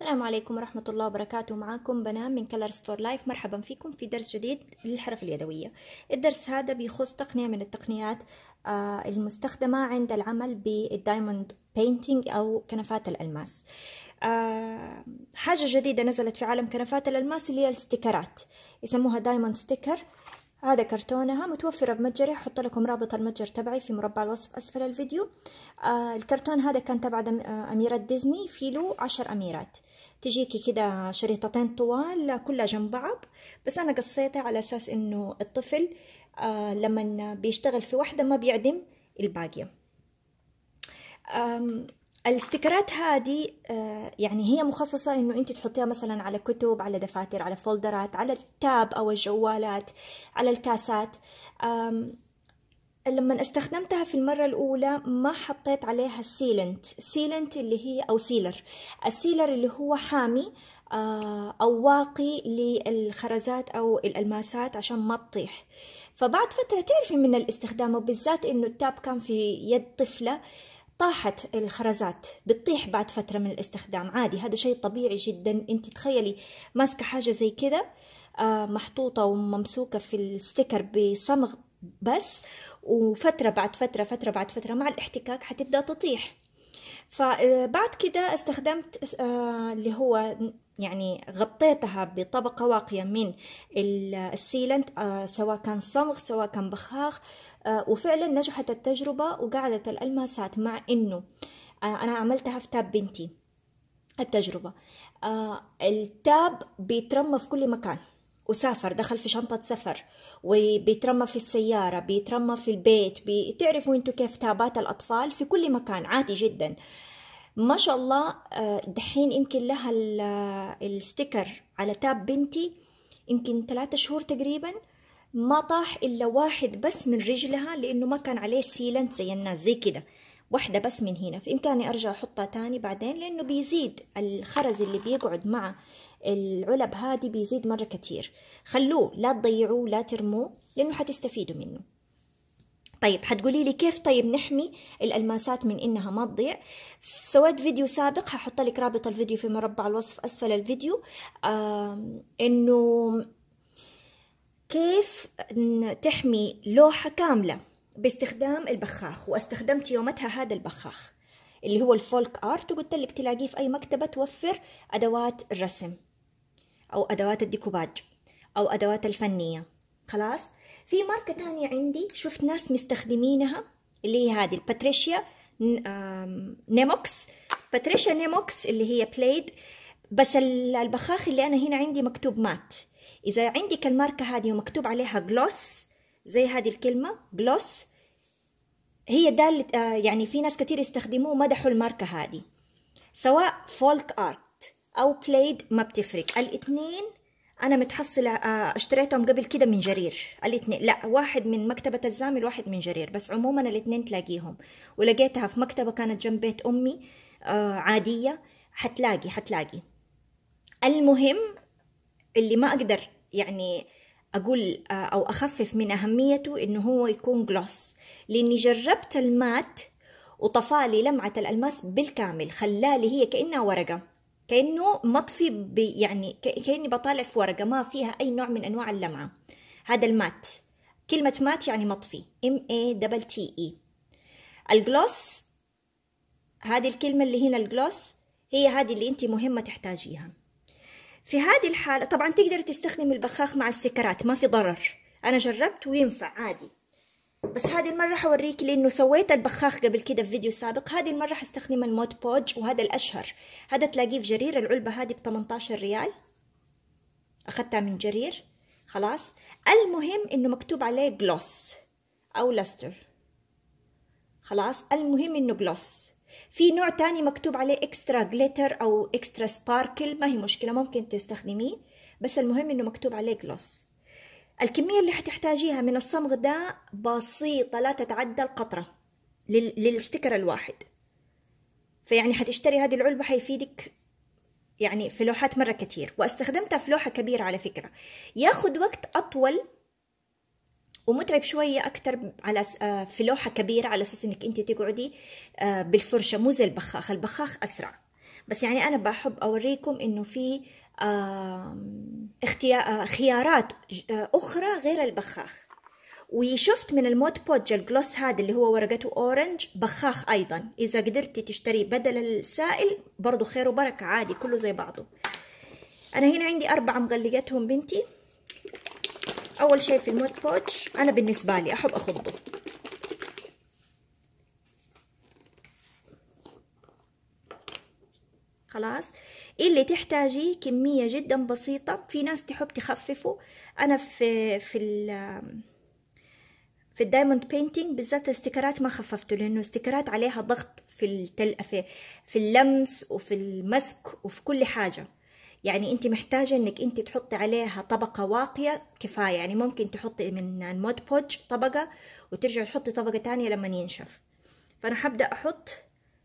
السلام عليكم ورحمة الله وبركاته معكم بنام من كلرز فور لايف مرحبا فيكم في درس جديد للحرف اليدوية الدرس هذا بيخص تقنية من التقنيات آه، المستخدمة عند العمل بالدايموند بينتينج أو كنفات الألماس آه، حاجة جديدة نزلت في عالم كنفات الألماس اللي هي الستيكرات يسموها دايموند ستيكر هذا كرتونها متوفرة بمتجري حط لكم رابط المتجر تبعي في مربع الوصف أسفل الفيديو آه الكرتون هذا كان تبع آه، أميرة ديزني في له عشر أميرات تجيكي كده شريطتين طوال كلها جنب بعض بس انا قصيتها على اساس انه الطفل آه، لما بيشتغل في واحده ما بيعدم الباقيه الاستكرات هذه آه، يعني هي مخصصة انه انت تحطيها مثلا على كتب على دفاتر على فولدرات على التاب او الجوالات على الكاسات لما استخدمتها في المرة الأولى ما حطيت عليها السيلنت سيلنت اللي هي أو سيلر السيلر اللي هو حامي آه، أو واقي للخرزات أو الألماسات عشان ما تطيح فبعد فترة تعرفي من الاستخدام وبالذات إنه التاب كان في يد طفلة طاحت الخرزات بتطيح بعد فترة من الاستخدام عادي هذا شيء طبيعي جدا انت تخيلي ماسكة حاجة زي كده آه، محطوطة وممسوكة في الستيكر بصمغ بس وفترة بعد فترة فترة بعد فترة مع الاحتكاك حتبدأ تطيح فبعد آه، كده استخدمت آه، اللي هو يعني غطيتها بطبقة واقية من السيلنت آه، سواء كان صمغ سواء كان بخاخ وفعلا نجحت التجربة وقعدت الألماسات مع إنه أنا عملتها في تاب بنتي التجربة التاب بيترمى في كل مكان وسافر دخل في شنطة سفر وبيترمى في السيارة بيترمى في البيت بتعرفوا انتوا كيف تابات الأطفال في كل مكان عادي جدا ما شاء الله آه، دحين يمكن لها الستيكر على تاب بنتي يمكن ثلاثة شهور تقريبا ما طاح إلا واحد بس من رجلها لأنه ما كان عليه سيلنت زي الناس زي كده واحدة بس من هنا فإمكاني أرجع أحطها تاني بعدين لأنه بيزيد الخرز اللي بيقعد مع العلب هذه بيزيد مرة كتير خلوه لا تضيعوه لا ترموه لأنه حتستفيدوا منه طيب حتقولي لي كيف طيب نحمي الألماسات من إنها ما تضيع سويت فيديو سابق هحط لك رابط الفيديو في مربع الوصف أسفل الفيديو إنه كيف تحمي لوحة كاملة باستخدام البخاخ واستخدمت يومتها هذا البخاخ اللي هو الفولك ارت وقلت لك تلاقيه في اي مكتبه توفر ادوات الرسم او ادوات الديكوباج او ادوات الفنيه خلاص في ماركه تانية عندي شفت ناس مستخدمينها اللي هي هذه الباتريشيا نيموكس باتريشيا نيموكس اللي هي بليد بس البخاخ اللي انا هنا عندي مكتوب مات اذا عندك الماركه هذه ومكتوب عليها جلوس زي هذه الكلمة جلوس هي ده آه، يعني في ناس كتير يستخدموه مدحوا الماركة هذه سواء فولك ارت او بلايد ما بتفرق الاثنين انا متحصلة آه، اشتريتهم قبل كده من جرير الاثنين لا واحد من مكتبة الزامل واحد من جرير بس عموما الاثنين تلاقيهم ولقيتها في مكتبة كانت جنب بيت امي آه، عادية حتلاقي حتلاقي المهم اللي ما اقدر يعني أقول آه، أو أخفف من أهميته إنه هو يكون جلوس لأني جربت المات وطفالي لمعة الألماس بالكامل خلالي هي كأنها ورقة كأنه مطفي يعني كأني بطالع في ورقة ما فيها أي نوع من أنواع اللمعة هذا المات كلمة مات يعني مطفي M A دبل T E الجلوس هذه الكلمة اللي هنا الجلوس هي هذه اللي أنت مهمة تحتاجيها في هذه الحالة طبعا تقدر تستخدم البخاخ مع السكرات ما في ضرر أنا جربت وينفع عادي بس هذه المرة حوريك لأنه سويت البخاخ قبل كده في فيديو سابق هذه المرة حستخدم المود بودج وهذا الأشهر هذا تلاقيه في جرير العلبة هذه ب 18 ريال أخذتها من جرير خلاص المهم إنه مكتوب عليه جلوس أو لستر خلاص المهم إنه جلوس في نوع تاني مكتوب عليه اكسترا جليتر او اكسترا سباركل ما هي مشكله ممكن تستخدميه بس المهم انه مكتوب عليه جلوس الكميه اللي حتحتاجيها من الصمغ ده بسيطه لا تتعدى القطره للستيكر الواحد فيعني حتشتري هذه العلبه حيفيدك يعني في لوحات مره كتير واستخدمتها في لوحه كبيره على فكره ياخذ وقت اطول ومتعب شوية أكتر على آه، في لوحة كبيرة على أساس إنك أنت تقعدي آه، بالفرشة مو زي البخاخ البخاخ أسرع بس يعني أنا بحب أوريكم إنه في اختيار آه، خيارات أخرى غير البخاخ وشفت من المود بودج الجلوس هذا اللي هو ورقته اورنج بخاخ ايضا اذا قدرتي تشتريه بدل السائل برضو خير وبركه عادي كله زي بعضه انا هنا عندي اربعه مغليتهم بنتي اول شيء في الموت بوتش انا بالنسبه لي احب اخضه خلاص اللي تحتاجيه كمية جدا بسيطة في ناس تحب تخففه أنا في في ال في الدايموند بينتينج بالذات الاستيكرات ما خففته لأنه الاستيكرات عليها ضغط في التل في, في اللمس وفي المسك وفي كل حاجة يعني انت محتاجه انك انت تحطي عليها طبقه واقيه كفايه يعني ممكن تحطي من المود بودج طبقه وترجعي تحطي طبقه ثانيه لما ينشف فانا حبدا احط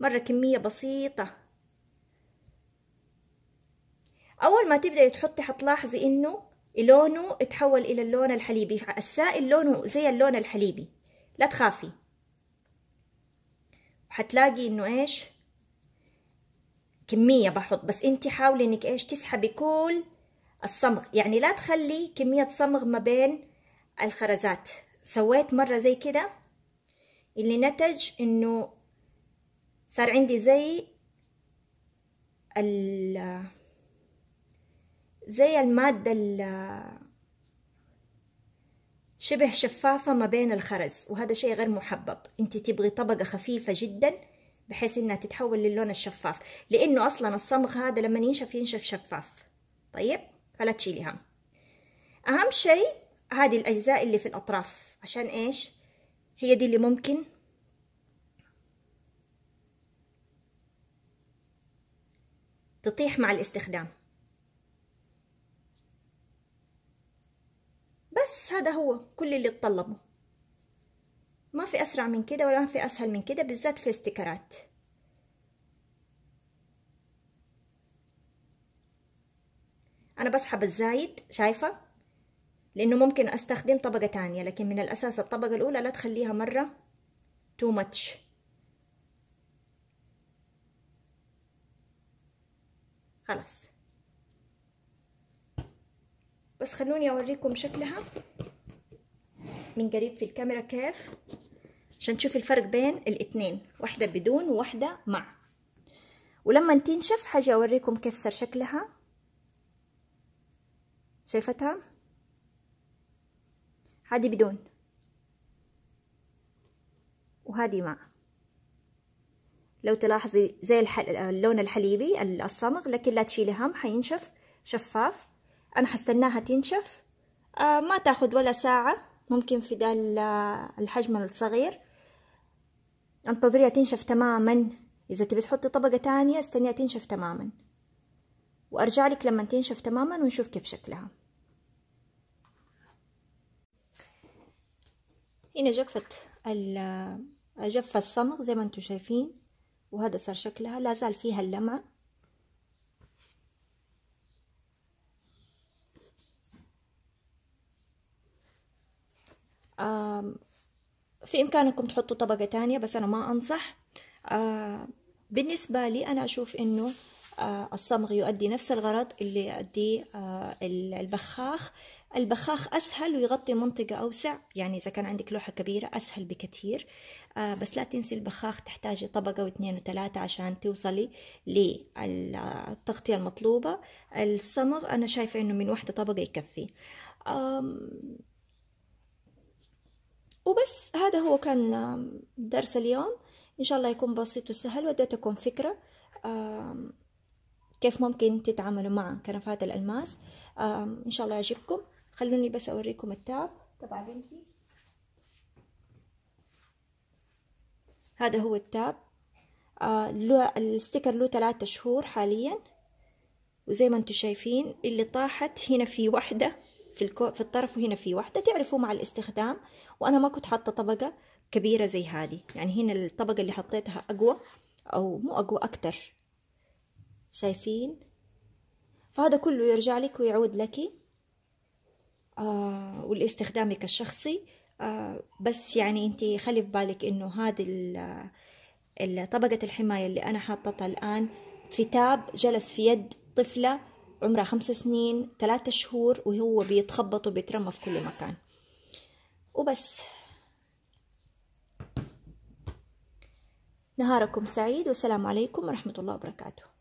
مره كميه بسيطه اول ما تبداي تحطي حتلاحظي انه لونه تحول الى اللون الحليبي السائل لونه زي اللون الحليبي لا تخافي حتلاقي انه ايش كمية بحط بس انت حاولي انك ايش تسحبي كل الصمغ يعني لا تخلي كمية صمغ ما بين الخرزات سويت مرة زي كده اللي نتج انه صار عندي زي ال زي المادة ال شبه شفافة ما بين الخرز وهذا شيء غير محبب انت تبغي طبقة خفيفة جدا بحيث انها تتحول للون الشفاف لانه اصلا الصمغ هذا لما ينشف ينشف شفاف طيب فلا تشيلي هم اهم شيء هذه الاجزاء اللي في الاطراف عشان ايش هي دي اللي ممكن تطيح مع الاستخدام بس هذا هو كل اللي تطلبه في أسرع من كده ولا في أسهل من كده بالذات في الاستيكرات أنا بسحب الزايد شايفة لأنه ممكن أستخدم طبقة تانية لكن من الأساس الطبقة الأولى لا تخليها مرة تو ماتش خلاص بس خلوني أوريكم شكلها من قريب في الكاميرا كيف عشان تشوفي الفرق بين الاتنين واحدة بدون وواحدة مع ولما تنشف حاجة أوريكم كيف صار شكلها شايفتها هذه بدون وهذه مع لو تلاحظي زي الحل... اللون الحليبي الصمغ لكن لا تشيلي هم حينشف شفاف انا حستناها تنشف آه ما تاخد ولا ساعة ممكن في ده الحجم الصغير انتظريها تنشف تماما إذا تبي تحطي طبقة تانية استنيها تنشف تماما وأرجع لك لما تنشف تماما ونشوف كيف شكلها هنا جفت ال جف الصمغ زي ما انتم شايفين وهذا صار شكلها لا زال فيها اللمعة في إمكانكم تحطوا طبقة تانية بس أنا ما أنصح آه، بالنسبة لي أنا أشوف إنه آه، الصمغ يؤدي نفس الغرض اللي يؤديه آه، البخاخ البخاخ أسهل ويغطي منطقة أوسع يعني إذا كان عندك لوحة كبيرة أسهل بكثير بس لا تنسي البخاخ تحتاجي طبقة واثنين وثلاثة عشان توصلي للتغطية المطلوبة الصمغ أنا شايفة إنه من واحدة طبقة يكفي وبس هذا هو كان درس اليوم إن شاء الله يكون بسيط وسهل وديتكم فكرة كيف ممكن تتعاملوا مع كنفات الألماس إن شاء الله يعجبكم خلوني بس أوريكم التاب تبع بنتي هذا هو التاب آه، الستيكر له ثلاثة شهور حاليا وزي ما انتم شايفين اللي طاحت هنا في واحدة في, الكو... في الطرف وهنا في واحدة تعرفوا مع الاستخدام وأنا ما كنت حاطة طبقة كبيرة زي هذه يعني هنا الطبقة اللي حطيتها أقوى أو مو أقوى أكتر شايفين فهذا كله يرجع لك ويعود لك آه ولاستخدامك الشخصي آه بس يعني انت خلي في بالك انه هذه طبقة الحماية اللي انا حاطتها الان في تاب جلس في يد طفلة عمرها خمس سنين ثلاثة شهور وهو بيتخبط وبيترمى في كل مكان وبس نهاركم سعيد والسلام عليكم ورحمة الله وبركاته